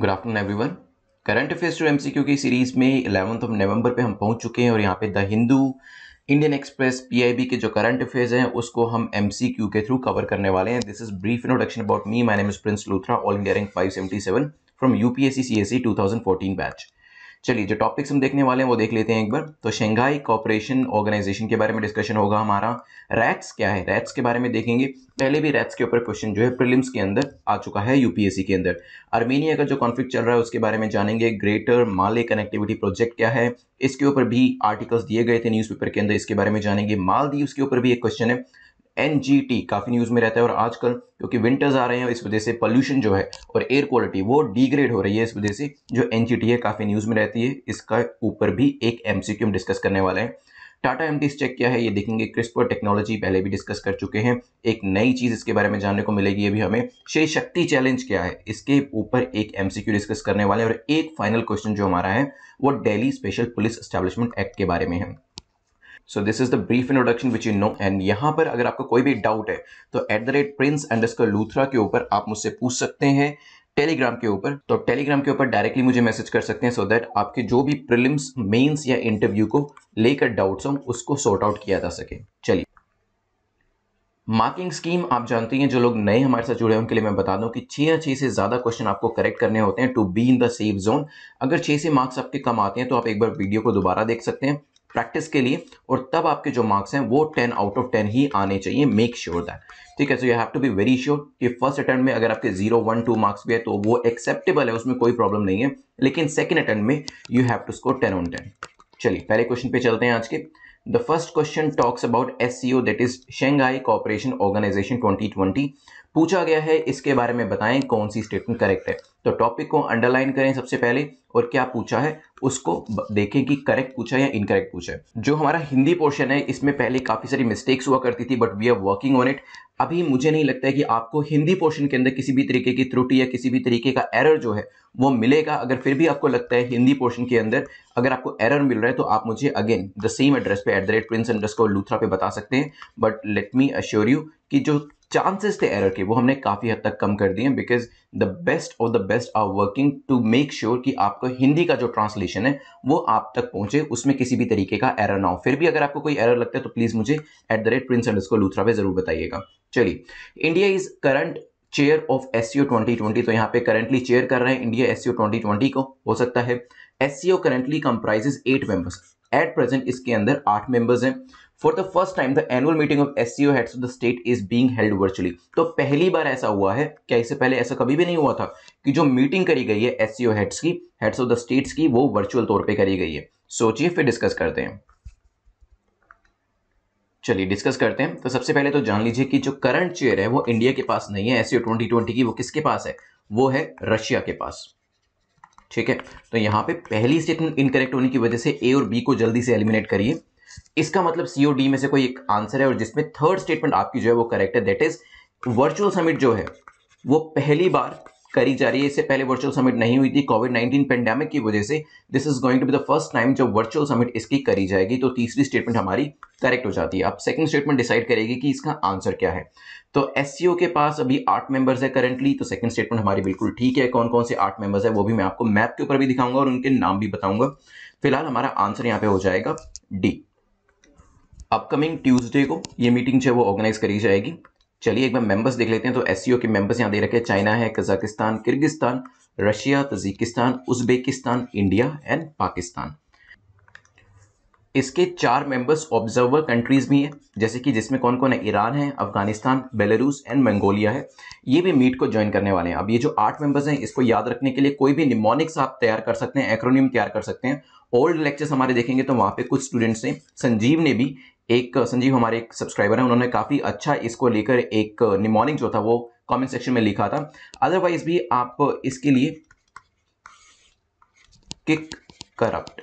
Good afternoon everyone current affairs to MCQ की सीरीज में इलेवंथ ऑफ नवंबर पे हम पहुंच चुके हैं और यहाँ पे the Hindu Indian Express PIB के जो करंट अफेयर्स हैं उसको हम एमसीक्यू के थ्रू कवर करने वाले हैं this is brief introduction about me my name is Prince Luthra all India rank seven from UPSC CSC fourteen batch चलिए जो टॉपिक्स हम देखने वाले हैं वो देख लेते हैं एक बार तो शंघाई कॉपरेशन ऑर्गेनाइजेशन के बारे में डिस्कशन होगा हमारा रैट्स क्या है रैट्स के बारे में देखेंगे पहले भी रैट्स के ऊपर क्वेश्चन जो है प्रिलिम्स के अंदर आ चुका है यूपीएससी के अंदर आर्मेनिया का जो कॉन्फ्लिक्ट चल रहा है उसके बारे में जानेंगे ग्रेटर माले कनेक्टिविटी प्रोजेक्ट क्या है इसके ऊपर भी आर्टिकल्स दिए गए थे न्यूज़पेपर के अंदर इसके बारे में जानेंगे मालदीव के ऊपर भी एक क्वेश्चन है एन काफ़ी न्यूज़ में रहता है और आजकल क्योंकि विंटर्स आ रहे हैं इस वजह से पोल्यूशन जो है और एयर क्वालिटी वो डिग्रेड हो रही है इस वजह से जो एन है काफ़ी न्यूज़ में रहती है इसका ऊपर भी एक एम हम डिस्कस करने वाले हैं टाटा एम चेक क्या है ये देखेंगे क्रिस्पर टेक्नोलॉजी पहले भी डिस्कस कर चुके हैं एक नई चीज़ इसके बारे में जानने को मिलेगी ये हमें शेष शक्ति चैलेंज क्या है इसके ऊपर एक एम डिस्कस करने वाले हैं और एक फाइनल क्वेश्चन जो हमारा है वो Delhi special police establishment act के बारे में है so this is the brief introduction which you know and यहाँ पर अगर आपको कोई भी डाउट है तो at the rate Prince and Luthra के ऊपर आप मुझसे पूछ सकते हैं टेलीग्राम के ऊपर तो टेलीग्राम के ऊपर डायरेक्टली मुझे मैसेज कर सकते हैं सो so दैट आपके जो भी प्रिलिम्स मेंस या इंटरव्यू को लेकर डाउट्स हो उसको सॉर्ट आउट किया जा सके चलिए मार्किंग स्कीम आप जानती हैं जो लोग नए हमारे साथ जुड़े हैं उनके लिए मैं बता दूं कि छः या छः से ज़्यादा क्वेश्चन आपको करेक्ट करने होते हैं to be in the safe zone अगर छः से मार्क्स आपके कम आते हैं तो आप एक बार वीडियो को दोबारा देख सकते हैं प्रैक्टिस के लिए और तब आपके जो मार्क्स हैं वो टेन आउट ऑफ टेन ही आने चाहिए मेक श्योर दैट ठीक है so you have to be very sure कि फर्स्ट अटेम्प्ट में अगर आपके जीरो वन टू मार्क्स भी है तो वो एक्सेप्टेबल है उसमें कोई प्रॉब्लम नहीं है लेकिन सेकेंड अटेम्प्ट में you have to score ten on ten चलिए पहले क्वेश्चन पे चलते हैं आज के the first question talks about S C O that is Shanghai cooperation organisation twenty twenty पूछा गया है इसके बारे में बताएं कौन सी स्टेटमेंट करेक्ट है तो टॉपिक को अंडरलाइन करें सबसे पहले और क्या पूछा है उसको देखें कि करेक्ट पूछा है या इनकरेक्ट पूछा है जो हमारा हिंदी पोर्शन है इसमें पहले काफ़ी सारी मिस्टेक्स हुआ करती थी but we are working on it अभी मुझे नहीं लगता है कि आपको हिंदी पोर्शन के अंदर किसी भी तरीके की त्रुटि या किसी भी तरीके का एरर जो है वो मिलेगा अगर फिर भी आपको लगता है हिंदी पोर्शन के अंदर अगर आपको एरर मिल रहा है तो आप मुझे अगेन द सेम एड्रेस पे एट द रेट प्रिंस को लूथरा पे बता सकते हैं but let me assure you कि जो चांसेस थे एरर के वो हमने काफ़ी हद तक कम कर दिए बिकॉज द बेस्ट और the best are working to make sure कि आपको हिंदी का जो ट्रांसलेशन है वो आप तक पहुंचे उसमें किसी भी तरीके का एरर ना हो फिर भी अगर आपको कोई एरर लगता है तो प्लीज़ मुझे at the rate Prince under Luthra पे ज़रूर बताइएगा चलिए India is current chair of S C O twenty twenty तो यहाँ पे करंटली चेयर कर रहे हैं India S C O twenty twenty को हो सकता है S C O currently comprises eight members at present इसके अंदर आठ मेंबर्स हैं for the first time the annual meeting of S C O heads of the state is being held virtually तो पहली बार ऐसा हुआ है क्या इससे पहले ऐसा कभी भी नहीं हुआ था कि जो मीटिंग करी गई है एस सी ओ हेड्स की हेड्स ऑफ द स्टेट्स की वो वर्चुअल तौर पर करी गई है सोचिए फिर डिस्कस करते हैं चलिए डिस्कस करते हैं तो सबसे पहले तो जान लीजिए कि जो करंट चेयर है वो इंडिया के पास नहीं है S C O twenty twenty की वो किसके पास है वो है रशिया के पास ठीक है तो यहाँ पे पहली स्टेटमेंट इनकरेक्ट होने की वजह से ए और बी को जल्दी से एलिमिनेट करिए इसका मतलब सीओ डी में से कोई एक आंसर है और जिसमें थर्ड स्टेटमेंट आपकी जो है वो करेक्ट है दैट इज वर्चुअल समिट जो है वो पहली बार करी जा रही है इससे पहले वर्चुअल समिट नहीं हुई थी कोविड 19 पेंडेमिक की वजह से this is going to be the first time जब वर्चुअल समिट इसकी करी जाएगी तो तीसरी स्टेटमेंट हमारी करेक्ट हो जाती है अब सेकंड स्टेटमेंट डिसाइड करेगी कि इसका आंसर क्या है तो एस के पास अभी आठ मेंबर्स है करेंटली तो सेकंड स्टेटमेंट हमारी बिल्कुल ठीक है कौन कौन से आठ मेंबर्स है वो भी मैं आपको मैप के ऊपर भी दिखाऊंगा और उनके नाम भी बताऊंगा फिलहाल हमारा आंसर यहाँ पे हो जाएगा डी अपकमिंग ट्यूसडे को ये मीटिंग जो है वो ऑर्गेनाइज करी जाएगी चलिए एक बार मेंबर्स देख लेते हैं तो एस e के मेंबर्स यहाँ दे रखे हैं चाइना है Kazakhstan Kyrgyzstan Russia Tajikistan Uzbekistan India and Pakistan इसके चार मेंबर्स ऑब्जर्वर कंट्रीज भी हैं जैसे कि जिसमें कौन कौन है ईरान है अफगानिस्तान बेलारूस एंड मंगोलिया है ये भी मीट को ज्वाइन करने वाले हैं अब ये जो आठ मेंबर्स हैं इसको याद रखने के लिए कोई भी निमोनिक्स आप तैयार कर सकते हैं एक्रोनिम तैयार कर सकते हैं ओल्ड लेक्चर्स हमारे देखेंगे तो वहाँ पे कुछ स्टूडेंट्स हैं संजीव ने भी एक संजीव हमारे एक सब्सक्राइबर हैं उन्होंने काफ़ी अच्छा इसको लेकर एक निमोनिक जो था वो कमेंट सेक्शन में लिखा था अदरवाइज भी आप इसके लिए किक करप्ट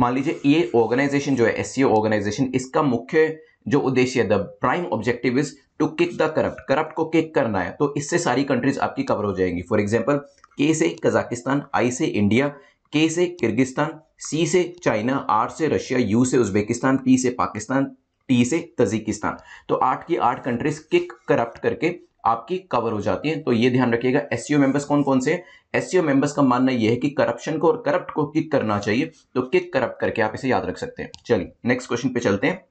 मान लीजिए ये ऑर्गेनाइजेशन जो है एस ऑर्गेनाइजेशन e इसका मुख्य जो उद्देश्य है the prime objective is to kick the corrupt corrupt को किक करना है तो इससे सारी कंट्रीज आपकी कवर हो जाएंगी फॉर एग्जाम्पल के से कजाकिस्तान आई से इंडिया के से किर्गिस्तान सी से चाइना आर से रशिया यू से उज्बेकिस्तान पी से पाकिस्तान टी से तजिकिस्तान तो आठ की आठ कंट्रीज किक करप्ट करके आपकी कवर हो जाती है तो ये ध्यान रखिएगा एस मेंबर्स कौन कौन से एस मेंबर्स का मानना यह है कि करप्शन को और करप्ट को किक करना चाहिए तो किक करप्ट करके आप इसे याद रख सकते हैं चलिए नेक्स्ट क्वेश्चन पे चलते हैं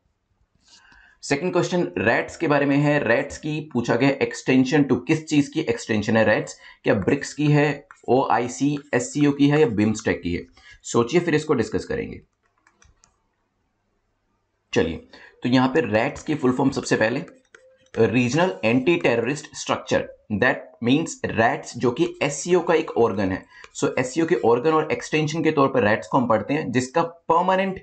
सेकंड क्वेश्चन रेट्स के बारे में है रेट्स की पूछा गया एक्सटेंशन टू किस चीज की एक्सटेंशन है रेट्स क्या ब्रिक्स की है ओ आई सी एस सी ओ की है या बिम्स्टेक की है सोचिए फिर इसको डिस्कस करेंगे चलिए तो यहां पे रैट्स की फुल फॉर्म सबसे पहले regional anti terrorist structure that means RATS जो कि एस e का एक ऑर्गन है सो एस e के ऑर्गन और एक्सटेंशन के तौर पर रैट्स को हम पढ़ते हैं जिसका परमानेंट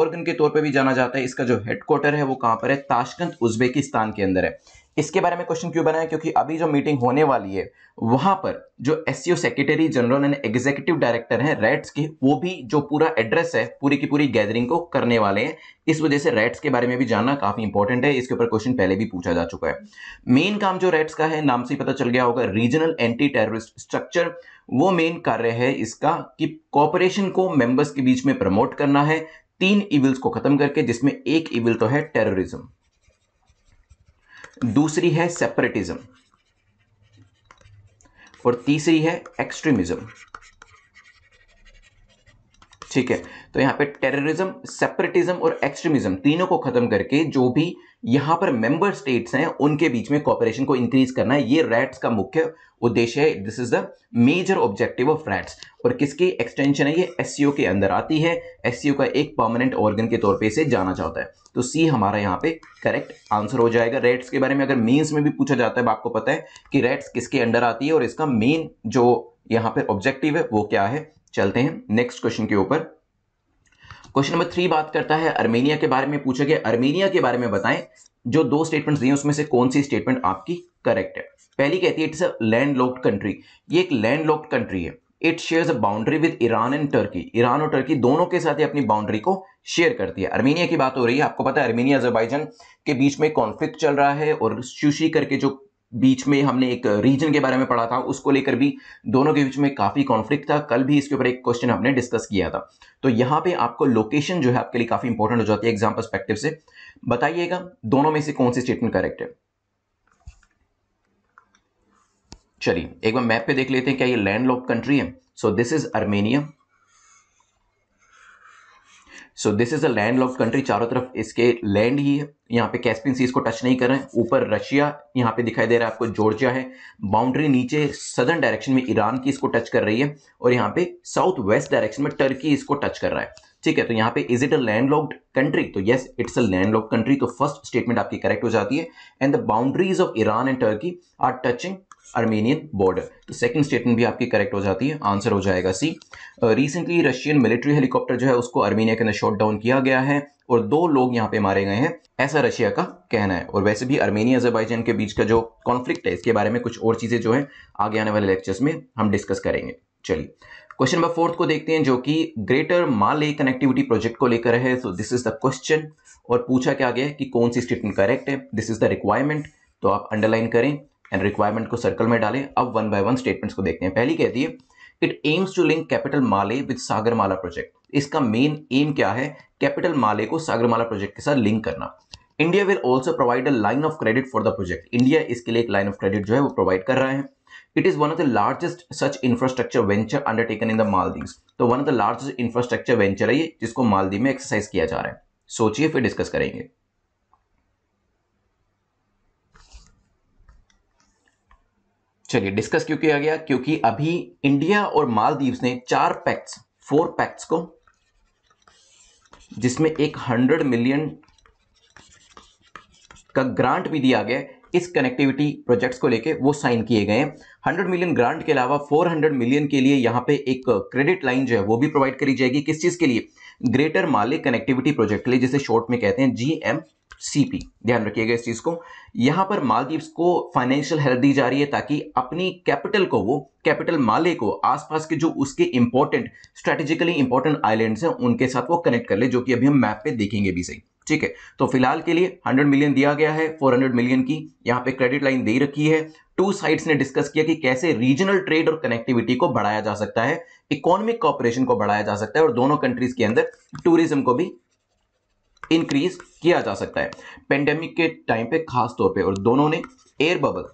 ऑर्गन के तौर पर भी जाना जाता है इसका जो हेडक्वार्टर है वो कहां पर है ताशकंद उज्बेकिस्तान के अंदर है इसके बारे में क्वेश्चन क्यों बनाया क्योंकि अभी जो मीटिंग होने वाली है वहां पर जो एस secretary general and executive director हैं रेट्स के वो भी जो पूरा एड्रेस है पूरी की पूरी गैदरिंग को करने वाले हैं इस वजह से रेट्स के बारे में भी जानना काफी इंपॉर्टेंट है इसके ऊपर क्वेश्चन पहले भी पूछा जा चुका है मेन काम जो रेट्स का है नाम से ही पता चल गया होगा रीजनल एंटी टेररिस्ट स्ट्रक्चर वो मेन कार्य है इसका कि कॉपरेशन को मेंबर्स के बीच में प्रमोट करना है तीन इविल्स को खत्म करके जिसमें एक इविल तो है टेररिज्म दूसरी है सेपरेटिज्म और तीसरी है एक्सट्रीमिज्म ठीक है तो यहां पे टेररिज्म सेपरेटिज्म और एक्सट्रीमिज्म तीनों को खत्म करके जो भी यहां पर मेंबर स्टेट्स हैं उनके बीच में कॉपरेशन को इंक्रीज करना है ये रैट्स का मुख्य उद्देश्य है this is the major objective of RATS और किसकी एक्सटेंशन है ये एस के अंदर आती है एस का एक परमानेंट ऑर्गन के तौर पे इसे जाना जाता है तो सी हमारा यहाँ पे करेक्ट आंसर हो जाएगा रेट्स के बारे में अगर मेन्स में भी पूछा जाता है आपको पता है कि रेट्स किसके अंडर आती है और इसका मेन जो यहाँ पर ऑब्जेक्टिव है वो क्या है चलते हैं नेक्स्ट क्वेश्चन के ऊपर क्वेश्चन नंबर थ्री बात करता है अर्मेनिया के बारे में पूछा गया अर्मेनिया के बारे में बताएं जो दो स्टेटमेंट दी है उसमें से कौन सी स्टेटमेंट आपकी करेक्ट है पहली कहती है it's a land locked country ये एक लैंड लॉक्ड कंट्री है it shares a boundary with Iran and Turkey Iran और टर्की दोनों के साथ ही अपनी बाउंड्री को शेयर करती है अर्मेनिया की बात हो रही है आपको पता है अर्मेनिया अजरबैजान के बीच में कॉन्फ्लिक्ट चल रहा है और शुशी करके जो बीच में हमने एक रीजन के बारे में पढ़ा था उसको लेकर भी दोनों के बीच में काफ़ी कॉन्फ्लिक्ट था कल भी इसके ऊपर एक क्वेश्चन हमने डिस्कस किया था तो यहाँ पे आपको लोकेशन जो है आपके लिए काफ़ी इंपॉर्टेंट हो जाती है एग्जाम परस्पेक्टिव से बताइएगा दोनों में से कौन सी स्टेटमेंट करेक्ट है चलिए एक बार मैप पे देख लेते हैं क्या ये लैंड कंट्री है so this is Armenia so this is a land lock country चारों तरफ इसके लैंड ही है यहाँ पे कैस्पियन सी इसको टच नहीं कर रहे हैं ऊपर रशिया यहाँ पे दिखाई दे रहा है आपको जॉर्जिया है बाउंड्री नीचे सदर्न डायरेक्शन में ईरान की इसको टच कर रही है और यहाँ पे साउथ वेस्ट डायरेक्शन में टर्की इसको टच कर रहा है ठीक है तो यहाँ पे is it a land locked country तो yes it's a land lock country तो फर्स्ट स्टेटमेंट आपकी करेक्ट हो जाती है and the boundaries of Iran and Turkey are touching Armenian border तो सेकंड स्टेटमेंट भी आपकी करेक्ट हो जाती है आंसर हो जाएगा C recently Russian military helicopter जो है उसको आर्मेनिया के अंदर शॉट डाउन किया गया है और दो लोग यहाँ पे मारे गए हैं ऐसा रशिया का कहना है और वैसे भी आर्मेनिया अजरबाइजान के बीच का जो कॉन्फ्लिक्ट है इसके बारे में कुछ और चीज़ें जो है आगे आने वाले लेक्चर्स में हम डिस्कस करेंगे चलिए क्वेश्चन नंबर फोर्थ को देखते हैं जो कि ग्रेटर माले कनेक्टिविटी प्रोजेक्ट को लेकर है so this is the question और पूछा क्या गया कि कौन सी स्टेटमेंट करेक्ट है दिस इज द रिक्वायरमेंट तो आप अंडरलाइन करें एंड रिक्वायरमेंट को सर्कल में डालें अब वन बाय वन स्टेटमेंट्स को देखते हैं पहली कहती है it aims to link capital Male with Sagarmala project इसका मेन एम क्या है कैपिटल माले को सागरमाला प्रोजेक्ट के साथ लिंक करना India will also provide a line of credit for the project India इसके लिए एक लाइन ऑफ क्रेडिट जो है वो प्रोवाइड कर रहा है it is one of the largest such infrastructure venture undertaken in the Maldives तो one of the largest infrastructure venture है ये जिसको मालदीव में एक्सरसाइज किया जा रहा है सोचिए फिर डिस्कस करेंगे चलिए डिस्कस क्यों किया गया क्योंकि अभी इंडिया और मालदीव्स ने चार पैक्ट्स फोर पैक्ट्स को जिसमें एक हंड्रेड मिलियन का ग्रांट भी दिया गया इस कनेक्टिविटी प्रोजेक्ट्स को लेके वो साइन किए गए हैं हंड्रेड मिलियन ग्रांट के अलावा फोर हंड्रेड मिलियन के लिए यहाँ पे एक क्रेडिट लाइन जो है वो भी प्रोवाइड करी जाएगी किस चीज़ के लिए ग्रेटर माले कनेक्टिविटी प्रोजेक्ट के लिए जिसे शॉर्ट में कहते हैं जी एम सीपी ध्यान रखिएगा इस चीज को यहां पर मालदीव्स को फाइनेंशियल हेल्प दी जा रही है ताकि अपनी कैपिटल को वो कैपिटल माले को आसपास के जो उसके इंपॉर्टेंट स्ट्रेटेजिकली इंपॉर्टेंट आइलैंड्स हैं उनके साथ वो कनेक्ट कर ले जो कि अभी हम मैप पे देखेंगे भी सही ठीक है तो फिलहाल के लिए 100 मिलियन दिया गया है 400 मिलियन की यहाँ पे क्रेडिट लाइन दे रखी है टू साइड्स ने डिस्कस किया कि कैसे रीजनल ट्रेड और कनेक्टिविटी को बढ़ाया जा सकता है इकोनॉमिक कॉपरेशन को बढ़ाया जा सकता है और दोनों कंट्रीज के अंदर टूरिज्म को भी इंक्रीज किया जा सकता है पेंडेमिक के टाइम पे खास तौर पे और दोनों ने एयर बबल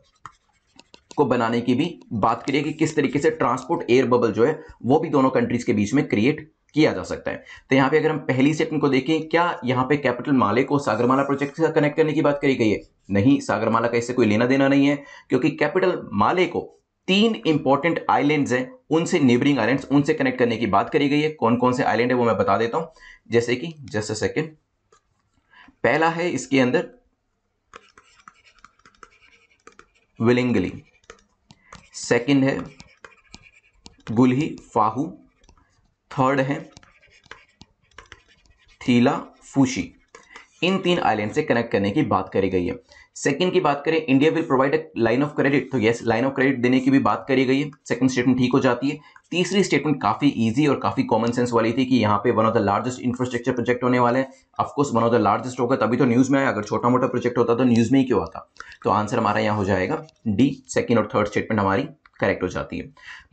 को बनाने की भी बात करी है कि किस तरीके से ट्रांसपोर्ट एयर बबल जो है वो भी दोनों कंट्रीज के बीच में क्रिएट किया जा सकता है तो यहाँ पे अगर हम पहली सेक्शन को देखें क्या यहाँ पे कैपिटल माले को सागरमाला प्रोजेक्ट से कनेक्ट करने की बात करी गई है नहीं सागरमाला का इससे कोई लेना देना नहीं है क्योंकि कैपिटल माले को तीन इंपॉर्टेंट आइलैंड्स हैं उनसे नेबरिंग आइलैंड्स उनसे कनेक्ट करने की बात करी गई है कौन कौन से आइलैंड है वो मैं बता देता हूँ जैसे कि जस्ट अ सेकेंड पहला है इसके अंदर विलिंगली सेकंड है गुलही फाहू थर्ड है थीला फूशी इन तीन आइलैंड से कनेक्ट करने की बात करी गई है सेकंड की बात करें India will provide a line of credit तो यस लाइन ऑफ क्रेडिट देने की भी बात करी गई है सेकंड स्टेटमेंट ठीक हो जाती है तीसरी स्टेटमेंट काफ़ी इजी और काफ़ी कॉमन सेंस वाली थी कि यहाँ पे one of the largest infrastructure project होने वाले of course one of the largest होगा तभी तो न्यूज़ में आया अगर छोटा मोटा प्रोजेक्ट होता तो न्यूज़ में ही क्यों आता तो आंसर हमारा यहाँ हो जाएगा डी सेकेंड और थर्ड स्टेटमेंट हमारी करेक्ट हो जाती है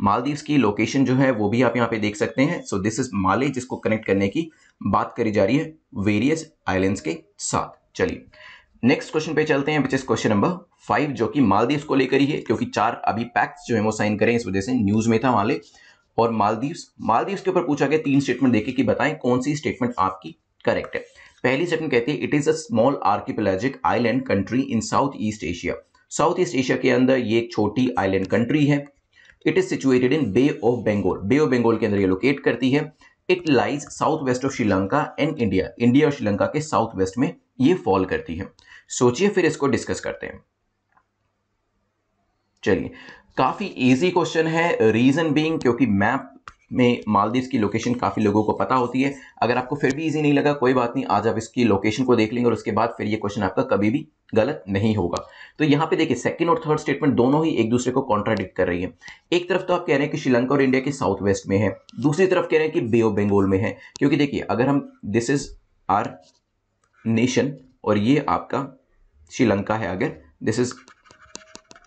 मालदीव्स की लोकेशन जो है वो भी आप यहाँ पे देख सकते हैं सो दिस इज माले जिसको कनेक्ट करने की बात करी जा रही है वेरियस आइलैंड्स के साथ चलिए नेक्स्ट क्वेश्चन पे चलते हैं विच क्वेश्चन नंबर फाइव जो कि मालदीव्स को लेकर ही है क्योंकि चार अभी पैक्ट जो है वो साइन करें इस वजह से न्यूज में था माले और मालदीव्स मालदीव्स के ऊपर पूछा गया तीन स्टेटमेंट देखे कि बताएं कौन सी स्टेटमेंट आपकी करेक्ट है पहली स्टेटमेंट कहती है it is a small archipelagic island country in south east Asia south east Asia के अंदर ये एक छोटी आइलैंड कंट्री है it is situated in bay of Bengal bay of Bengal के अंदर ये लोकेट करती है it lies south west of Sri Lanka and India India और श्रीलंका के साउथ वेस्ट में ये फॉल करती है सोचिए फिर इसको डिस्कस करते हैं चलिए काफ़ी इजी क्वेश्चन है रीज़न बीइंग क्योंकि मैप में मालदीव की लोकेशन काफ़ी लोगों को पता होती है अगर आपको फिर भी इजी नहीं लगा कोई बात नहीं आज आप इसकी लोकेशन को देख लेंगे और उसके बाद फिर ये क्वेश्चन आपका कभी भी गलत नहीं होगा तो यहाँ पे देखिए सेकंड और थर्ड स्टेटमेंट दोनों ही एक दूसरे को कॉन्ट्राडिक्ट कर रही है एक तरफ तो आप कह रहे हैं कि श्रीलंका और इंडिया के साउथ वेस्ट में है दूसरी तरफ कह रहे हैं कि बे ऑफ बेंगोल में है क्योंकि देखिए अगर हम दिस इज आर नेशन और ये आपका श्रीलंका है अगर दिस इज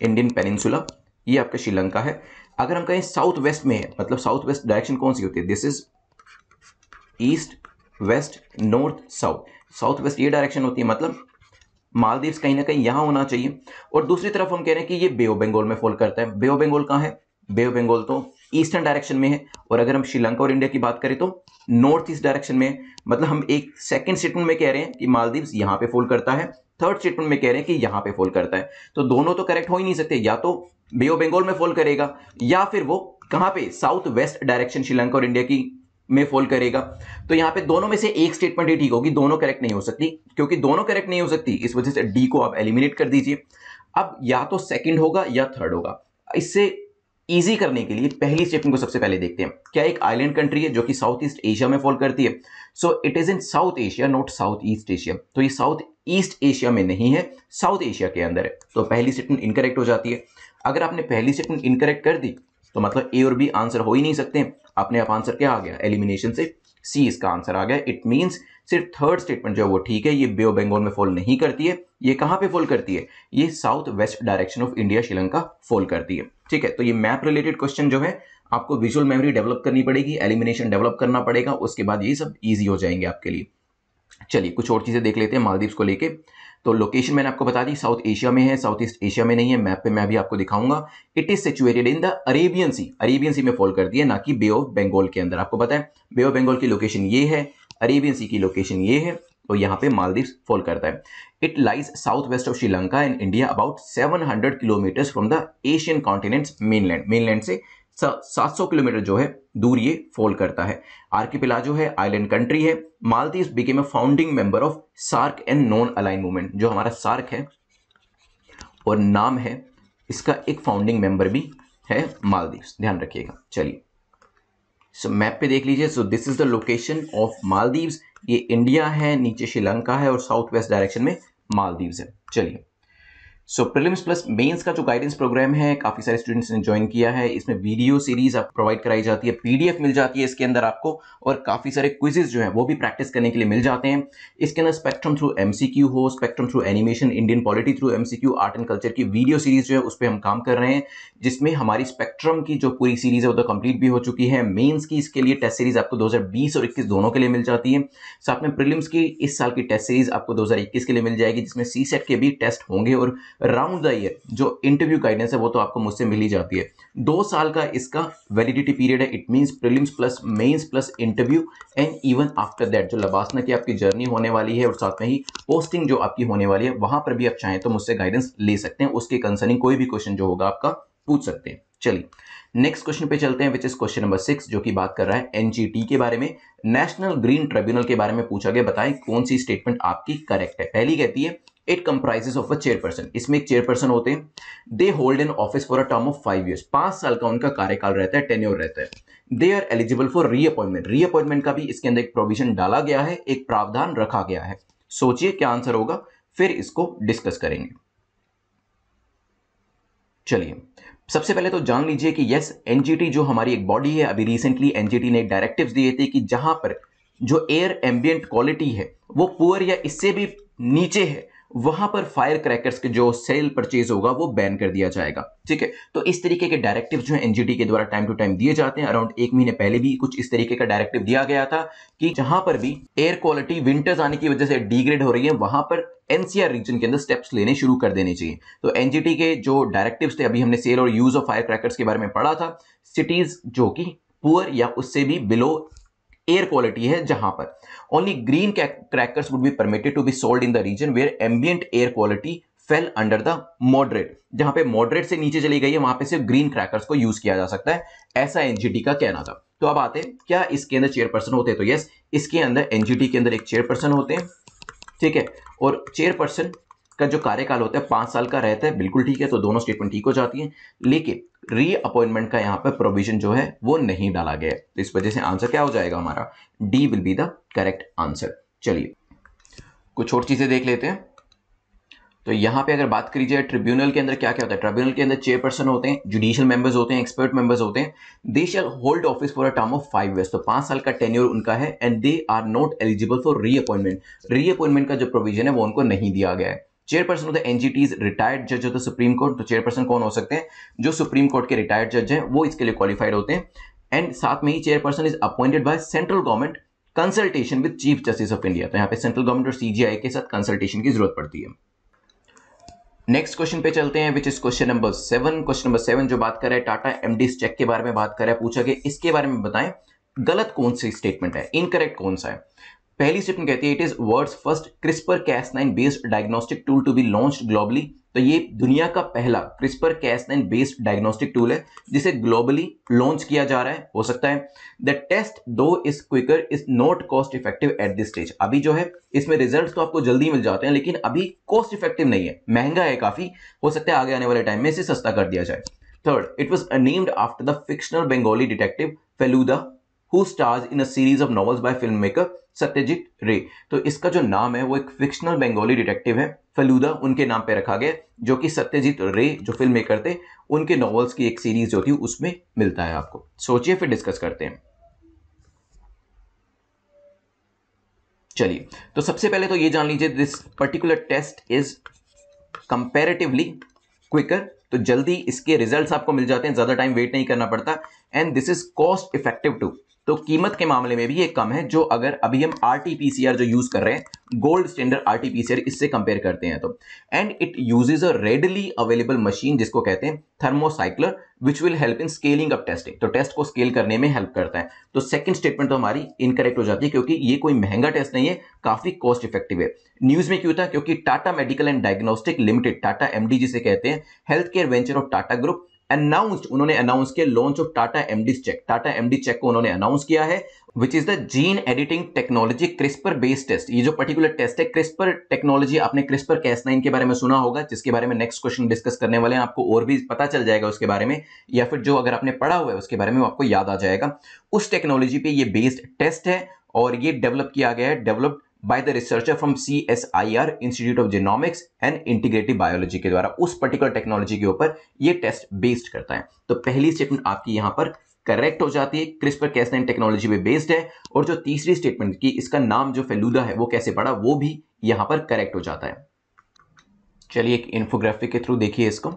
इंडियन पेनिनसुला ये आपका श्रीलंका है अगर हम कहें साउथ वेस्ट में है मतलब साउथ वेस्ट डायरेक्शन कौन सी होती है this is east west north south south west ये डायरेक्शन होती है मतलब मालदीव्स कहीं ना कहीं यहाँ होना चाहिए और दूसरी तरफ हम कह रहे हैं कि ये बे ऑफ बंगाल में फॉल करता है बे ऑफ बंगाल कहाँ है बे ऑफ बंगाल तो ईस्टर्न डायरेक्शन में है और अगर हम श्रीलंका और इंडिया की बात करें तो नॉर्थ ईस्ट डायरेक्शन में मतलब हम एक सेकंड स्टेटमेंट में कह रहे हैं कि मालदीव्स यहाँ पे फॉल करता है थर्ड स्टेटमेंट में कह रहे हैं कि यहाँ पे फॉल करता है तो दोनों तो करेक्ट हो ही नहीं सकते या तो बे ऑफ बंगाल में फॉल करेगा या फिर वो कहां पे साउथ वेस्ट डायरेक्शन श्रीलंका और इंडिया की में फॉल करेगा तो यहां पे दोनों में से एक स्टेटमेंट ही ठीक होगी दोनों करेक्ट नहीं हो सकती क्योंकि दोनों करेक्ट नहीं हो सकती इस वजह से डी को आप एलिमिनेट कर दीजिए अब या तो सेकेंड होगा या थर्ड होगा इससे ईजी करने के लिए पहली स्टेटमेंट को सबसे पहले देखते हैं क्या एक आइलैंड कंट्री है जो कि साउथ ईस्ट एशिया में फॉल करती है so it is in south Asia not south east Asia तो ये साउथ ईस्ट एशिया में नहीं है साउथ एशिया के अंदर है तो पहली स्टेटमेंट इनकरेक्ट हो जाती है अगर आपने पहली स्टेटमेंट इनकरेक्ट कर दी तो मतलब ए और बी आंसर हो ही नहीं सकते अपने आप आंसर क्या आ गया एलिमिनेशन से सी इसका आंसर आ गया इट मीन्स सिर्फ थर्ड स्टेटमेंट जो है वो ठीक है ये बे ऑफ बंगाल में फॉल नहीं करती है ये कहाँ पे फॉल करती है ये south west direction of India Sri Lanka fall करती है ठीक है तो ये मैप रिलेटेड क्वेश्चन जो है आपको विजुअल मेमोरी डेवलप करनी पड़ेगी एलिमिनेशन डेवलप करना पड़ेगा उसके बाद ये सब ईजी हो जाएंगे आपके लिए चलिए कुछ और चीज़ें देख लेते हैं मालदीव को लेकर तो लोकेशन मैंने आपको बता दी साउथ एशिया में है साउथ ईस्ट एशिया में नहीं है मैप पे मैं अभी आपको दिखाऊंगा it is situated in the Arabian sea Arabian sea में फॉल करती है ना कि बे ऑफ बंगाल के अंदर आपको पता बे ऑफ बंगाल की लोकेशन ये है अरेबियन सी की लोकेशन ये है तो यहाँ पे मालदीव फॉल करता है it lies south west of Sri Lanka and India about hundred kilometers from the Asian continents mainland mainland से सात सौ किलोमीटर जो है दूर ये फॉल करता है आर्किपिला जो है आइलैंड कंट्री है Maldives became a founding member of SAARC and non aligned movement जो हमारा सार्क है और नाम है इसका एक फाउंडिंग मेंबर भी है मालदीव ध्यान रखिएगा चलिए सो मैप पे देख लीजिए so this is the location of Maldives ये इंडिया है नीचे श्रीलंका है और साउथ वेस्ट डायरेक्शन में मालदीव्स है चलिए सो प्रिलिम्स प्लस मेंस का जो गाइडेंस प्रोग्राम है काफी सारे स्टूडेंट्स ने ज्वाइन किया है इसमें वीडियो सीरीज आप प्रोवाइड कराई जाती है पीडीएफ मिल जाती है इसके अंदर आपको और काफी सारे क्विजेज जो है वो भी प्रैक्टिस करने के लिए मिल जाते हैं इसके अंदर स्पेक्ट्रम थ्रू एमसीक्यू हो spectrum through animation Indian polity through MCQ art and culture की वीडियो सीरीज जो है उस पर हम काम कर रहे हैं जिसमें हमारी स्पेक्ट्रम की जो पूरी सीरीज है वो तो कंप्लीट भी हो चुकी है मेन्स की इसके लिए टेस्ट सीरीज आपको दो और इक्कीस दोनों के लिए मिल जाती है साथ में प्रिलिम्स की इस साल की टेस्ट सीरीज आपको दो के लिए मिल जाएगी जिसमें सी सेट के भी टेस्ट होंगे और राउंड द ईयर जो इंटरव्यू गाइडेंस है वो तो आपको मुझसे मिली जाती है दो साल का इसका वैलिडिटी पीरियड है it means prelims plus mains plus interview and even after that जो लबासना की आपकी जर्नी होने वाली है और साथ में ही पोस्टिंग जो आपकी होने वाली है वहां पर भी आप चाहें तो मुझसे गाइडेंस ले सकते हैं उसके कंसर्निंग कोई भी क्वेश्चन जो होगा आपका पूछ सकते हैं चलिए नेक्स्ट क्वेश्चन पे चलते हैं which is question number six जो कि बात कर रहा है एनजीटी के बारे में नेशनल ग्रीन ट्रिब्यूनल के बारे में पूछा गया बताएं कौन सी स्टेटमेंट आपकी करेक्ट है पहली कहती है it comprises of a chairperson इसमें एक चेयरपर्सन होते हैं they hold an office for a term of five years पांच साल का उनका कार्यकाल रहता है टेन्योर रहता है they are eligible for reappointment reappointment का भी इसके अंदर एक प्रोविजन डाला गया है एक प्रावधान रखा गया है सोचिए क्या आंसर होगा फिर इसको डिस्कस करेंगे चलिए सबसे पहले तो जान लीजिए कि यस एनजीटी जो हमारी एक बॉडी है अभी रिसेंटली एनजीटी ने डायरेक्टिव्स दिए थे कि जहां पर जो एयर एम्बियंट क्वालिटी है वो पुअर या इससे भी नीचे है वहां पर फायर क्रैकर्स के जो सेल परचेज होगा वो बैन कर दिया जाएगा ठीक है तो इस तरीके के डायरेक्टिव जो है एनजीटी के द्वारा टाइम टू टाइम दिए जाते हैं अराउंड एक महीने पहले भी कुछ इस तरीके का डायरेक्टिव दिया गया था कि जहां पर भी एयर क्वालिटी विंटर्स आने की वजह से डिग्रेड हो रही है वहां पर एनसीआर रीजन के अंदर स्टेप्स लेने शुरू कर देने चाहिए तो एनजीटी के जो डायरेक्टिव थे अभी हमने सेल और यूज ऑफ फायर क्रैकर्स के बारे में पढ़ा था सिटीज जो कि पुअर या उससे भी बिलो एयर क्वालिटी है जहां पर only green crackers would be permitted to be sold in the region where ambient air quality fail under the moderate जहां पे मॉडरेट से नीचे चली गई है वहां पे सिर्फ ग्रीन क्रैकर्स को यूज किया जा सकता है ऐसा एनजीटी का कहना था तो अब आते हैं क्या इसके अंदर चेयरपर्सन होते हैं तो यस इसके अंदर एनजीटी के अंदर एक चेयरपर्सन होते हैं ठीक है और चेयरपर्सन का जो कार्यकाल होता है पांच साल का रहता है बिल्कुल ठीक है तो दोनों स्टेटमेंट ठीक हो जाती है लेकिन रीअपॉइंटमेंट का यहाँ पर प्रोविजन जो है वो नहीं डाला गया तो इस वजह से आंसर क्या हो जाएगा हमारा D will be the correct answer चलिए कुछ और चीज़ें देख लेते हैं तो यहाँ पे अगर बात करी जाए ट्रिब्यूनल के अंदर क्या क्या होता है ट्रिब्यूनल के अंदर चेयरपर्सन होते हैं जुडिशियल मेंबर्स होते हैं एक्सपर्ट मेंबर्स होते हैं they shall hold office for a term of five years तो पांच साल का टेन्योर उनका है and they are not eligible for reappointment reappointment का जो प्रोविजन है वो उनको नहीं दिया गया है chairperson of the NGTs retired जज ऑफ द सुप्रीम कोर्ट तो चेयरपर्सन कौन हो सकते हैं जो सुप्रीम कोर्ट के रिटायर्ड जज हैं वो इसके लिए क्वालिफाइड होते हैं एंड साथ में ही chairperson is appointed by central government consultation with chief justice of India तो यहाँ पे सेंट्रल गवर्नमेंट और सीजीआई के साथ कंसल्टेशन की जरूरत पड़ती है नेक्स्ट क्वेश्चन पे चलते हैं which is question number seven question number seven जो बात कर रहे हैं टाटा एमडी चेक के बारे में बात कर रहे हैं पूछा गया इसके बारे में बताएं गलत कौन सी स्टेटमेंट है इनकरेक्ट कौन सा है पहली स्टेटमेंट कहती है it is world first CRISPR Cas nine based diagnostic tool to be launch globally तो ये दुनिया का पहला CRISPR Cas nine based diagnostic tool है जिसे ग्लोबली लॉन्च किया जा रहा है हो सकता है the test though is quicker is not cost effective at this stage अभी जो है इसमें रिजल्ट तो आपको जल्दी मिल जाते हैं लेकिन अभी कॉस्ट इफेक्टिव नहीं है महंगा है काफी हो सकता है आगे आने वाले टाइम में इसे सस्ता कर दिया जाए third it was named after the fictional Bengali detective Feluda who stars in a series of novels by film maker Satyajit Ray तो इसका जो नाम है वो एक फिक्शनल बंगाली डिटेक्टिव है फलूदा उनके नाम पे रखा गया जो कि सत्यजीत रे जो फिल्म मेकर थे उनके नॉवेल्स की एक सीरीज जो थी उसमें मिलता है आपको सोचिए फिर डिस्कस करते हैं चलिए तो सबसे पहले तो ये जान लीजिए this particular test is comparatively quicker तो जल्दी इसके रिजल्ट्स आपको मिल जाते हैं ज़्यादा टाइम वेट नहीं करना पड़ता and this is cost effective too तो कीमत के मामले में भी ये कम है जो अगर अभी हम आर जो यूज कर रहे हैं गोल्ड स्टैंडर्ड आर इससे कंपेयर करते हैं तो and it uses a readily available machine जिसको कहते हैं thermocycler which will help in scaling up testing तो टेस्ट को स्केल करने में हेल्प करता है तो सेकंड स्टेटमेंट तो हमारी इनकरेक्ट हो जाती है क्योंकि ये कोई महंगा टेस्ट नहीं है काफी कॉस्ट इफेक्टिव है न्यूज में क्यों था क्योंकि Tata medical and diagnostic limited Tata MD जिसे कहते हैं health care venture of Tata group announced उन्होंने अनाउंस किया launch of Tata MD check Tata MD check को उन्होंने अनाउंस किया है which is the gene editing technology CRISPR based test ये जो पर्टिकुलर टेस्ट है क्रिस्पर टेक्नोलॉजी आपने क्रिस्पर कैस नाइन के बारे में सुना होगा जिसके बारे में नेक्स्ट क्वेश्चन डिस्कस करने वाले हैं आपको और भी पता चल जाएगा उसके बारे में या फिर जो अगर आपने पढ़ा हुआ है उसके बारे में आपको याद आ जाएगा उस टेक्नोलॉजी पे ये बेस्ड टेस्ट है और ये डेवलप किया गया है developed by the researcher from C S I R institute of genomics and integrative biology के द्वारा उस पर्टिकुलर टेक्नोलॉजी के ऊपर ये टेस्ट बेस्ड करता है तो पहली स्टेटमेंट आपकी यहां पर करेक्ट हो जाती है क्रिस्पर कैसनाइन टेक्नोलॉजी पे बेस्ड है और जो तीसरी स्टेटमेंट की इसका नाम जो फेलूदा है वो कैसे पड़ा वो भी यहां पर करेक्ट हो जाता है चलिए एक इन्फोग्राफिक के थ्रू देखिए इसको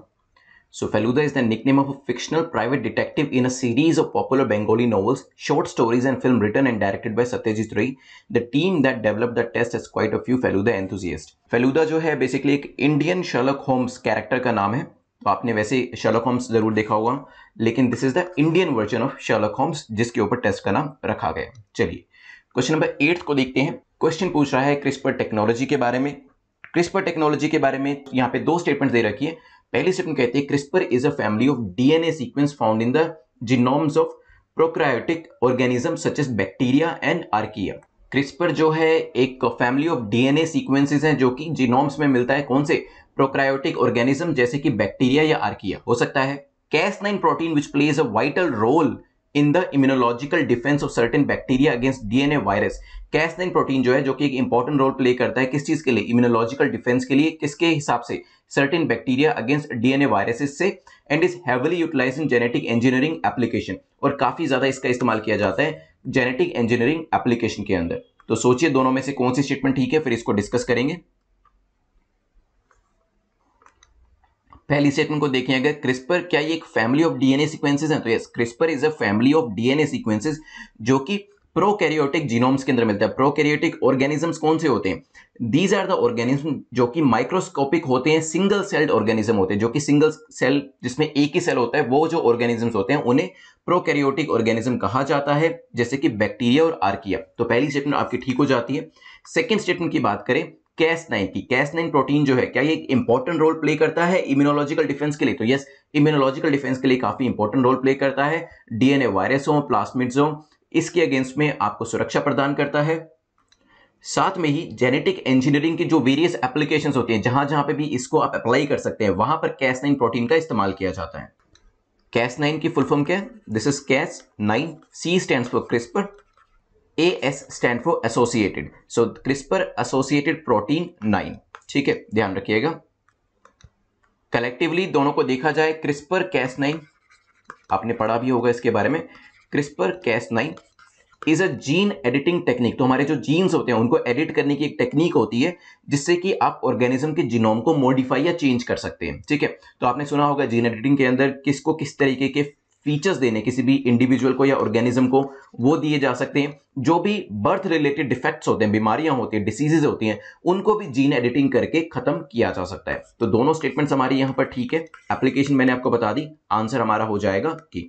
So Feluda is the nickname of a fictional private detective in a series of popular Bengali novels, short stories and film written and directed by Satyajit Ray. The team that developed the test has quite a few Feluda enthusiasts. Feluda जो है basically एक Indian Sherlock Holmes character का नाम है तो आपने वैसे Sherlock Holmes जरूर देखा होगा लेकिन this is the Indian version of Sherlock Holmes जिसके ऊपर टेस्ट का नाम रखा गया चलिए क्वेश्चन नंबर एट्थ को देखते हैं क्वेश्चन पूछ रहा है क्रिस्पर टेक्नोलॉजी के बारे में क्रिस्पर टेक्नोलॉजी के बारे में यहाँ पे दो स्टेटमेंट दे रखी है पहली स्टेप कहते हैं CRISPR is a family of DNA sequence found in the genomes of prokaryotic organism such as bacteria and archaea CRISPR जो है एक फैमिली ऑफ डीएनए सीक्वेंसेस हैं जो कि जीनोम्स में मिलता है कौन से प्रोक्रायोटिक ऑर्गेनिज्म जैसे कि बैक्टीरिया या आर्किया हो सकता है Cas nine protein which plays a vital role in the immunological defence of certain bacteria against DNA virus Cas nine protein जो है जो कि एक इंपॉर्टेंट रोल प्ले करता है किस चीज के लिए इम्यूनोलॉजिकल डिफेंस के लिए किसके हिसाब से certain bacteria against DNA viruses से and is heavily utilise in genetic engineering application और काफी ज्यादा इसका इस्तेमाल किया जाता है जेनेटिक इंजीनियरिंग एप्लीकेशन के अंदर तो सोचिए दोनों में से कौन सी स्टेटमेंट ठीक है फिर इसको डिस्कस करेंगे पहली स्टेटमेंट को देखें अगर क्रिस्पर क्या ये एक फैमिली ऑफ डीएनए सीक्वेंसेस हैं तो yes CRISPR is a family of DNA sequences जो कि प्रोकैरियोटिक जीनोम्स के अंदर मिलता है प्रोकैरियोटिक ऑर्गेनिजम्स कौन से होते हैं दीज आर द ऑर्गेनिज्म जो कि माइक्रोस्कोपिक होते हैं सिंगल सेल्ड ऑर्गेनिज्म होते हैं जो कि सिंगल सेल जिसमें एक ही सेल होता है वो जो ऑर्गेनिजम्स होते हैं उन्हें प्रोकैरियोटिक ऑर्गेनिज्म कहा जाता है जैसे कि बैक्टीरिया और आर्किया तो पहली स्टेटमेंट आपकी ठीक हो जाती है सेकेंड स्टेटमेंट की बात करें कैस नाइन की कैस नाइन प्रोटीन जो है क्या ये इंपॉर्टेंट रोल प्ले करता है इम्यूनोलॉजिकल डिफेंस के लिए तो यस इम्यूनोलॉजिकल डिफेंस के लिए काफी इंपॉर्टेंट रोल प्ले करता है डीएनए वायरस हो वायरसों हो इसके अगेंस्ट में आपको सुरक्षा प्रदान करता है साथ में ही जेनेटिक इंजीनियरिंग की जो वेरियस एप्लीकेशंस होती हैं जहां जहां पे भी इसको आप अप्लाई कर सकते हैं वहां पर कैस नाइन प्रोटीन का इस्तेमाल किया जाता है कैस नाइन की फुल फॉर्म क्या है this is Cas nine C stand for CRISPR A S stand for associated so CRISPR associated protein nine ठीक है ध्यान रखिएगा कलेक्टिवली दोनों को देखा जाए क्रिस्पर कैस नाइन आपने पढ़ा भी होगा इसके बारे में CRISPR Cas nine is a gene editing technique तो हमारे जो जीन्स होते हैं उनको एडिट करने की एक टेक्निक होती है जिससे कि आप ऑर्गेनिज्म के जीनोम को मॉडिफाई या चेंज कर सकते हैं ठीक है तो आपने सुना होगा जीन एडिटिंग के अंदर किसको किस तरीके के फीचर्स देने किसी भी इंडिविजुअल को या ऑर्गेनिज्म को वो दिए जा सकते हैं जो भी बर्थ रिलेटेड डिफेक्ट्स होते हैं बीमारियां होती हैं डिसीजेज होती हैं उनको भी जीन एडिटिंग करके खत्म किया जा सकता है तो दोनों स्टेटमेंट्स हमारी यहां पर ठीक है एप्लीकेशन मैंने आपको बता दी आंसर हमारा हो जाएगा कि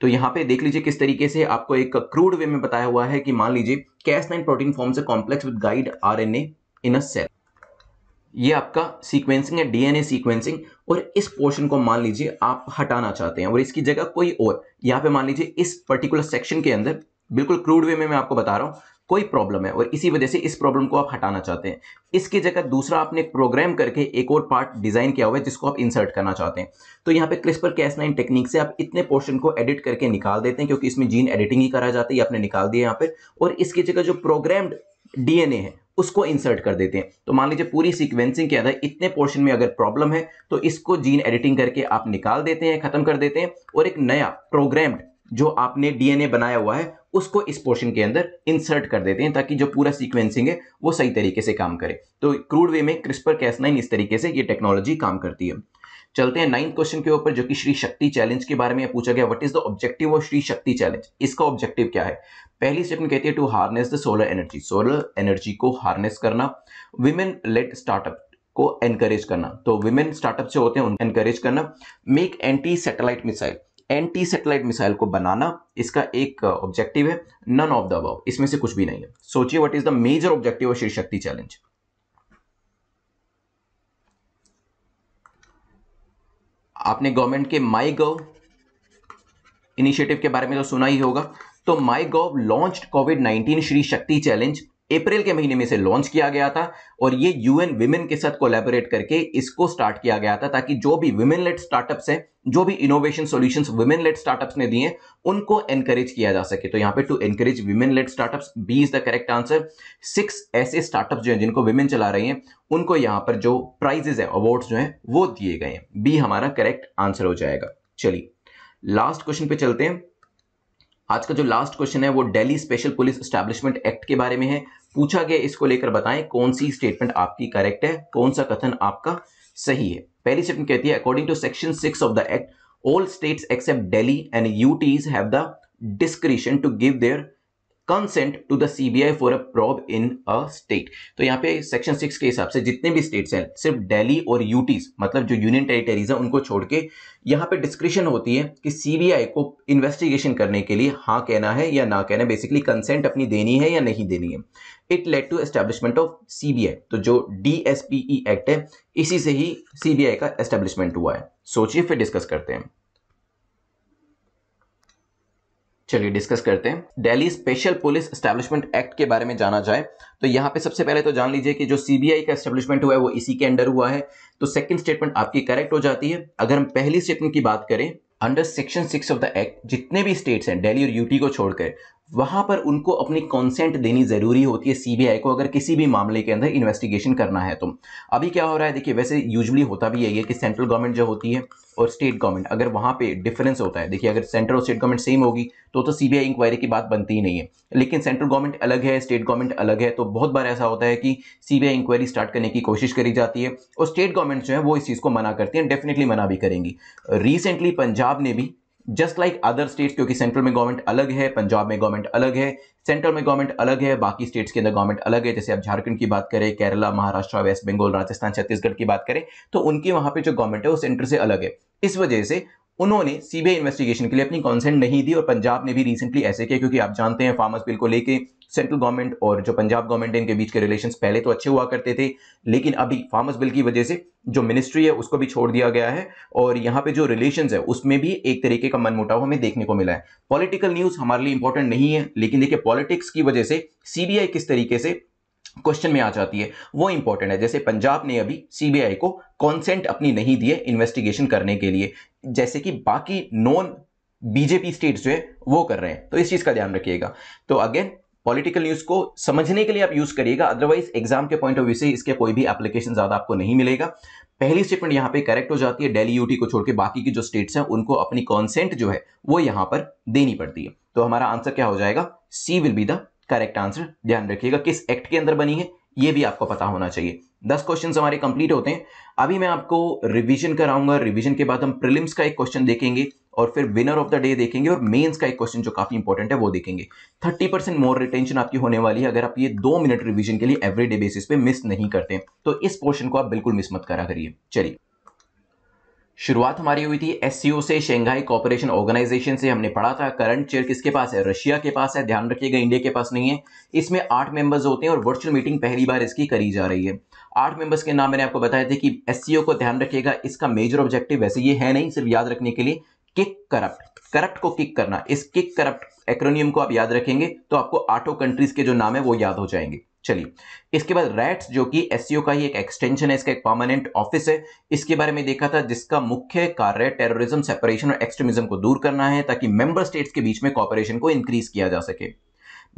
तो यहां पे देख लीजिए किस तरीके से आपको एक क्रूड वे में बताया हुआ है कि मान लीजिए Cas nine protein forms a complex with guide R in a cell ये आपका सीक्वेंसिंग है डीएनए सीक्वेंसिंग और इस पोर्शन को मान लीजिए आप हटाना चाहते हैं और इसकी जगह कोई और यहाँ पे मान लीजिए इस पर्टिकुलर सेक्शन के अंदर बिल्कुल क्रूड वे में मैं आपको बता रहा हूँ कोई प्रॉब्लम है और इसी वजह से इस प्रॉब्लम को आप हटाना चाहते हैं इसकी जगह दूसरा आपने प्रोग्राम करके एक और पार्ट डिजाइन किया हुआ है जिसको आप इंसर्ट करना चाहते हैं तो यहाँ पे क्रिस्पर कैस नाइन टेक्निक से आप इतने पोर्शन को एडिट करके निकाल देते हैं क्योंकि इसमें जीन एडिटिंग ही करा जाता है आपने निकाल दिया यहाँ पर और इसकी जगह जो प्रोग्राम्ड डीएनए है उसको इंसर्ट कर देते हैं तो मान लीजिए पूरी सीक्वेंसिंग के अंदर इतने पोर्शन में अगर प्रॉब्लम है तो इसको जीन एडिटिंग करके आप निकाल देते हैं खत्म कर देते हैं और एक नया प्रोग्राम्ड जो आपने डीएनए बनाया हुआ है उसको इस पोर्शन के अंदर इंसर्ट कर देते हैं ताकि जो पूरा सीक्वेंसिंग है वो सही तरीके से काम करे तो क्रूड वे में क्रिस्पर कैसनाइन इस तरीके से ये टेक्नोलॉजी काम करती है चलते हैं नाइन्थ क्वेश्चन के ऊपर जो कि श्री शक्ति चैलेंज के बारे में पूछा गया what is the objective of Shri Shakti challenge इसका ऑब्जेक्टिव क्या है पहली स्टेप में कहती है to harness the solar energy solar energy को हार्नेस करना विमेन लेट स्टार्टअप को एनकरेज करना तो विमेन स्टार्टअप जो होते हैं उनको एनकरेज करना make anti satellite missile anti satellite missile को बनाना इसका एक ऑब्जेक्टिव uh, है नन ऑफ द अब इसमें से कुछ भी नहीं है सोचिए what is the major objective of Shri Shakti challenge आपने गवर्नमेंट के माई गव इनिशिएटिव के बारे में तो सुना ही होगा तो my gov launch COVID nineteen Shri Shakti challenge अप्रैल के महीने में इसे लॉन्च किया गया था और ये यूएन विमेन के साथ कोलैबोरेट करके इसको स्टार्ट किया गया था ताकि जो भी विमेन लेट स्टार्टअप्स हैं जो भी innovation solutions women led startups ने दिए उनको एनकरेज किया जा सके तो यहां पे to encourage women led startups B is the correct answer six ऐसे स्टार्टअप जो है जिनको विमेन चला रही है उनको यहां पर जो प्राइजेज है अवार्ड जो है वो दिए गए बी हमारा करेक्ट आंसर हो जाएगा चलिए लास्ट क्वेश्चन पे चलते हैं आज का जो लास्ट क्वेश्चन है वो Delhi special police establishment act के बारे में है पूछा गया इसको लेकर बताएं कौन सी स्टेटमेंट आपकी करेक्ट है कौन सा कथन आपका सही है पहली स्टेटमेंट कहती है according to section six of the act all states except Delhi and UTs have the discretion to give their consent to the CBI for a probe in a state तो यहाँ पे सेक्शन सिक्स के हिसाब से जितने भी स्टेट्स हैं सिर्फ दिल्ली और यूटीज मतलब जो यूनियन टेरिटरीज है उनको छोड़ के यहाँ पे डिस्क्रिप्शन होती है कि सीबीआई को इन्वेस्टिगेशन करने के लिए हाँ कहना है या ना कहना है बेसिकली कंसेंट अपनी देनी है या नहीं देनी है it led to establishment of CBI तो जो डीएसपीई एक्ट e है इसी से ही सीबीआई का एस्टेब्लिशमेंट हुआ है सोचिए फिर डिस्कस करते हैं चलिए डिस्कस करते हैं Delhi special police establishment act के बारे में जाना जाए तो यहाँ पे सबसे पहले तो जान लीजिए कि जो सीबीआई का एस्टेब्लिशमेंट हुआ है वो इसी के अंडर हुआ है तो सेकंड स्टेटमेंट आपकी करेक्ट हो जाती है अगर हम पहली स्टेटमेंट की बात करें under section six of the act जितने भी स्टेट्स हैं दिल्ली और यूटी को छोड़कर वहाँ पर उनको अपनी कॉन्सेंट देनी ज़रूरी होती है सीबीआई को अगर किसी भी मामले के अंदर इन्वेस्टिगेशन करना है तो अभी क्या हो रहा है देखिए वैसे यूजुअली होता भी यही है कि सेंट्रल गवर्नमेंट जो होती है और स्टेट गवर्नमेंट अगर वहाँ पे डिफरेंस होता है देखिए अगर सेंट्रल और स्टेट गवर्नमेंट सेम होगी तो तो सीबीआई इंक्वायरी की बात बनती ही नहीं है लेकिन सेंट्रल गवर्नमेंट अलग है स्टेट गवर्नमेंट अलग है तो बहुत बार ऐसा होता है कि सीबीआई इंक्वायरी स्टार्ट करने की कोशिश करी जाती है और स्टेट गवर्नमेंट जो है वो इस चीज़ को मना करती है डेफिनेटली मना भी करेंगी रिसेंटली पंजाब ने भी जस्ट लाइक अदर स्टेट्स क्योंकि सेंट्रल में गवर्नमेंट अलग है पंजाब में गवर्नमेंट अलग है सेंट्रल में गवर्नमेंट अलग है बाकी स्टेट्स के अंदर गवर्नमेंट अलग है जैसे आप झारखंड की बात करें केरला महाराष्ट्र वेस्ट बंगाल राजस्थान छत्तीसगढ़ की बात करें तो उनकी वहां पे जो गवर्नमेंट है वो सेंटर से अलग है इस वजह से उन्होंने सीबीआई इन्वेस्टिगेशन के लिए अपनी कॉन्सेंट नहीं दी और पंजाब ने भी रिसेंटली ऐसे किया क्योंकि आप जानते हैं फार्मर्स बिल को लेकर सेंट्रल गवर्नमेंट और जो पंजाब गवर्नमेंट है इनके बीच के रिलेशन पहले तो अच्छे हुआ करते थे लेकिन अभी फार्मर्स बिल की वजह से जो मिनिस्ट्री है उसको भी छोड़ दिया गया है और यहाँ पे जो रिलेशन है उसमें भी एक तरीके का मनमुटाव हमें देखने को मिला है पॉलिटिकल न्यूज हमारे लिए इंपॉर्टेंट नहीं है लेकिन देखिए पॉलिटिक्स की वजह से सीबीआई किस तरीके से क्वेश्चन में आ जाती है वो इंपॉर्टेंट है जैसे पंजाब ने अभी सीबीआई को कॉन्सेंट अपनी नहीं दी है इन्वेस्टिगेशन करने के लिए जैसे कि बाकी नॉन बीजेपी स्टेट्स जो है वो कर रहे हैं तो इस चीज का ध्यान रखिएगा तो अगेन पॉलिटिकल न्यूज को समझने के लिए आप यूज करिएगा अदरवाइज एग्जाम के पॉइंट ऑफ व्यू से इसके कोई भी एप्लीकेशन ज्यादा आपको नहीं मिलेगा पहली स्टेटमेंट यहां पे करेक्ट हो जाती है डेली यूटी को छोड़ के बाकी की जो स्टेट्स हैं उनको अपनी कॉन्सेंट जो है वो यहां पर देनी पड़ती है तो हमारा आंसर क्या हो जाएगा C will be the correct answer ध्यान रखिएगा किस एक्ट के अंदर बनी है ये भी आपको पता होना चाहिए दस क्वेश्चन हमारे कंप्लीट होते हैं अभी मैं आपको रिविजन कराऊंगा रिविजन के बाद हम प्रिलिम्स का एक क्वेश्चन देखेंगे और फिर विनर ऑफ द डे देखेंगे और मेंस का एक क्वेश्चन जो काफी इंपॉर्टेंट है वो देखेंगे थर्टी परसेंट मोर रिटेंशन आपकी होने वाली है अगर आप ये दो मिनट रिवीजन के लिए एवरीडे बेसिस पे मिस नहीं करते तो इस पोर्शन को आप बिल्कुल मिस मत करा करिए चलिए शुरुआत हमारी हुई थी एस से शंघाई कॉपरेशन ऑर्गेनाइजेशन से हमने पढ़ा था करंट चेयर किसके पास है रशिया के पास है ध्यान रखिएगा इंडिया के पास नहीं है इसमें आठ मेंबर्स होते हैं और वर्चुअल मीटिंग पहली बार इसकी करी जा रही है आठ मेंबर्स के नाम मैंने आपको बताए थे कि एस को ध्यान रखिएगा इसका मेजर ऑब्जेक्टिव वैसे ये है नहीं सिर्फ याद रखने के लिए किक करप्ट करप्ट को किक करना इस किक करप्ट एक्रोनियम को आप याद रखेंगे तो आपको आठों कंट्रीज के जो नाम है वो याद हो जाएंगे चलिए इसके बाद रैट्स जो कि एस e का ही एक एक्सटेंशन है इसका एक परमानेंट ऑफिस है इसके बारे में देखा था जिसका मुख्य कार्य टेररिज्म सेपरेशन और एक्सट्रीमिज्म को दूर करना है ताकि मेंबर स्टेट्स के बीच में कॉपरेशन को इंक्रीज किया जा सके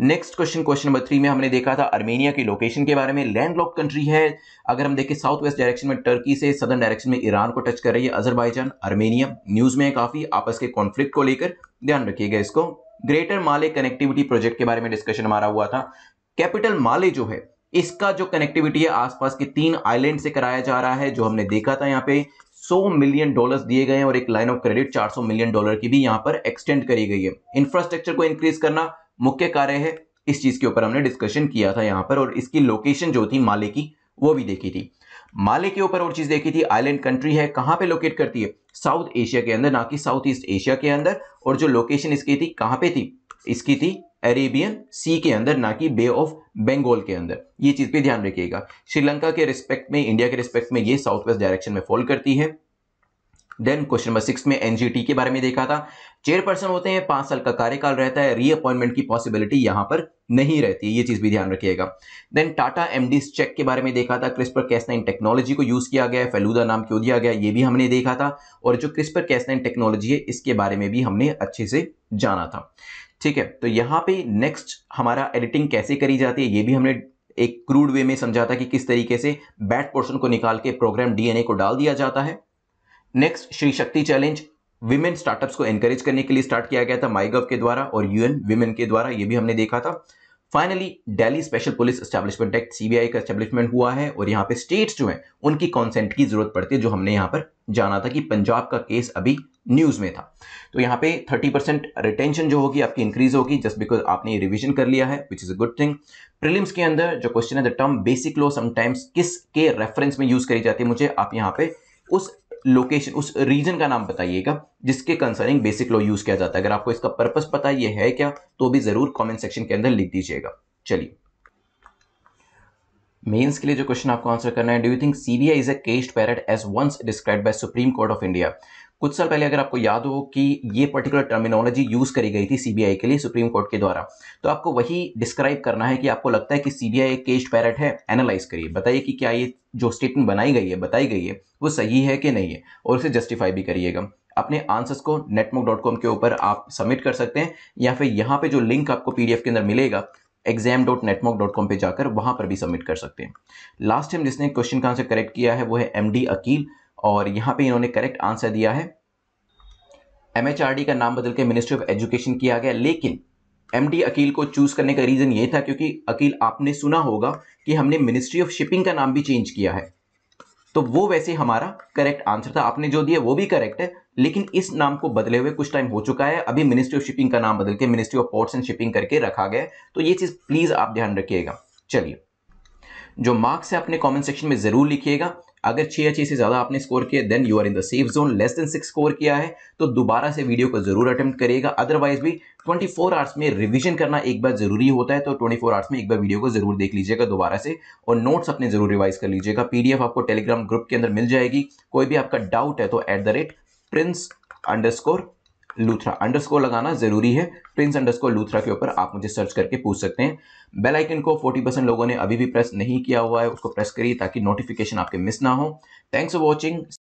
next question question number three में हमने देखा था आर्मेनिया की लोकेशन के बारे में लैंड लॉक कंट्री है अगर हम देखें साउथ वेस्ट डायरेक्शन में टर्की से सदर्न डायरेक्शन में ईरान को टच कर रही है अजरबैजान अर्मेनिया न्यूज में काफी आपस के कॉन्फ्लिक्ट को लेकर ध्यान रखिएगा इसको ग्रेटर माले कनेक्टिविटी प्रोजेक्ट के बारे में डिस्कशन हमारा हुआ था कैपिटल माले जो है इसका जो कनेक्टिविटी है आसपास के तीन आइलैंड से कराया जा रहा है जो हमने देखा था यहाँ पे 100 मिलियन डॉलर्स दिए गए हैं और एक line of credit 400 million dollar की भी यहाँ पर एक्सटेंड करी गई है इंफ्रास्ट्रक्चर को इंक्रीज करना मुख्य कार्य है इस चीज के ऊपर हमने डिस्कशन किया था यहां पर और इसकी लोकेशन जो थी माले की वो भी देखी थी माले के ऊपर और चीज देखी थी आइलैंड कंट्री है कहां पे लोकेट करती है साउथ एशिया के अंदर ना कि साउथ ईस्ट एशिया के अंदर और जो लोकेशन इसकी थी कहां पे थी इसकी थी अरेबियन सी के अंदर ना कि बे ऑफ बंगाल के अंदर ये चीज पे ध्यान रखिएगा श्रीलंका के रिस्पेक्ट में इंडिया के रिस्पेक्ट में ये साउथ वेस्ट डायरेक्शन में फॉल करती है देन क्वेश्चन नंबर सिक्स में एनजीटी के बारे में देखा था चेयरपर्सन होते हैं पांच साल का कार्यकाल रहता है रीअपॉइंटमेंट की पॉसिबिलिटी यहां पर नहीं रहती है ये चीज भी ध्यान रखिएगा देन टाटा एमडी चेक के बारे में देखा था क्रिस्पर कैसनाइन टेक्नोलॉजी को यूज किया गया फेलूदा नाम क्यों दिया गया ये भी हमने देखा था और जो क्रिस्पर कैसनाइन टेक्नोलॉजी है इसके बारे में भी हमने अच्छे से जाना था ठीक है तो यहाँ पे नेक्स्ट हमारा एडिटिंग कैसे करी जाती है ये भी हमने एक क्रूड वे में समझा था कि किस तरीके से बैट पोर्शन को निकाल के प्रोग्राम डीएनए को डाल दिया जाता है next Shri Shakti challenge women startups को एनकरेज करने के लिए स्टार्ट किया गया था माइगव के द्वारा और यूएन विमेन के द्वारा ये भी हमने देखा था finally Delhi special police establishment act CBI का स्टैब्लिशमेंट हुआ है और यहाँ पे स्टेट्स जो हैं उनकी कॉन्सेंट की जरूरत पड़ती है जो हमने यहाँ पर जाना था कि पंजाब का केस अभी न्यूज में था तो यहाँ पे 30 परसेंट रिटेंशन जो होगी आपकी इंक्रीज होगी जस्ट बिकॉज आपने ये रिविजन कर लिया है which is a good thing prelims के अंदर जो क्वेश्चन है the term basic law sometimes किस के रेफरेंस में यूज करी जाती है मुझे आप यहाँ पे उस लोकेशन उस रीजन का नाम बताइएगा जिसके कंसर्निंग बेसिक लॉ यूज किया जाता है अगर आपको इसका पर्पस पता ये है क्या तो भी जरूर कमेंट सेक्शन के अंदर लिख दीजिएगा चलिए मेंस के लिए जो क्वेश्चन आपको आंसर करना है do you think CBI is a caged parrot as once describe by Supreme Court of India कुछ साल पहले अगर आपको याद हो कि ये पर्टिकुलर टर्मिनोलॉजी यूज़ करी गई थी सीबीआई के लिए सुप्रीम कोर्ट के द्वारा तो आपको वही डिस्क्राइब करना है कि आपको लगता है कि सीबीआई एक केस्ट पैरट है एनालाइज करिए बताइए कि क्या ये जो स्टेटमेंट बनाई गई है बताई गई है वो सही है कि नहीं है और उसे जस्टिफाई भी करिएगा अपने आंसर्स को नेटमोक डॉट कॉम के ऊपर आप सबमिट कर सकते हैं या फिर यहाँ पे जो लिंक आपको पीडीएफ के अंदर मिलेगा exam dot netmock dot com पर जाकर वहाँ पर भी सबमिट कर सकते हैं लास्ट टाइम जिसने क्वेश्चन का आंसर करेक्ट किया है वो है एम डी अकील और यहाँ पे इन्होंने करेक्ट आंसर दिया है एम का नाम बदल के मिनिस्ट्री ऑफ एजुकेशन किया गया लेकिन एम अकील को चूज करने का रीज़न ये था क्योंकि अकील आपने सुना होगा कि हमने मिनिस्ट्री ऑफ शिपिंग का नाम भी चेंज किया है तो वो वैसे हमारा करेक्ट आंसर था आपने जो दिया वो भी करेक्ट है लेकिन इस नाम को बदले हुए कुछ टाइम हो चुका है अभी मिनिस्ट्री ऑफ शिपिंग का नाम बदल के ministry of ports and shipping करके रखा गया तो ये चीज़ प्लीज़ आप ध्यान रखिएगा चलिए जो मार्क्स है अपने कमेंट सेक्शन में ज़रूर लिखिएगा अगर छः या छः से ज़्यादा आपने स्कोर किया then you are in the safe zone less than six score किया है तो दोबारा से वीडियो को ज़रूर अटैम्प्ट करिएगा अदरवाइज भी 24 आवर्स में रिवीजन करना एक बार ज़रूरी होता है तो 24 आवर्स में एक बार वीडियो को ज़रूर देख लीजिएगा दोबारा से और नोट्स अपने ज़रूर रिवाइज कर लीजिएगा पीडीएफ आपको टेलीग्राम ग्रुप के अंदर मिल जाएगी कोई भी आपका डाउट है तो at the rate prince score Luthra underscore लगाना जरूरी है प्रिंस अंडरस्कोर लूथरा के ऊपर आप मुझे सर्च करके पूछ सकते हैं बेल आइकन को 40 परसेंट लोगों ने अभी भी प्रेस नहीं किया हुआ है उसको प्रेस करिए ताकि नोटिफिकेशन आपके मिस ना हो थैंक्स फॉर वॉचिंग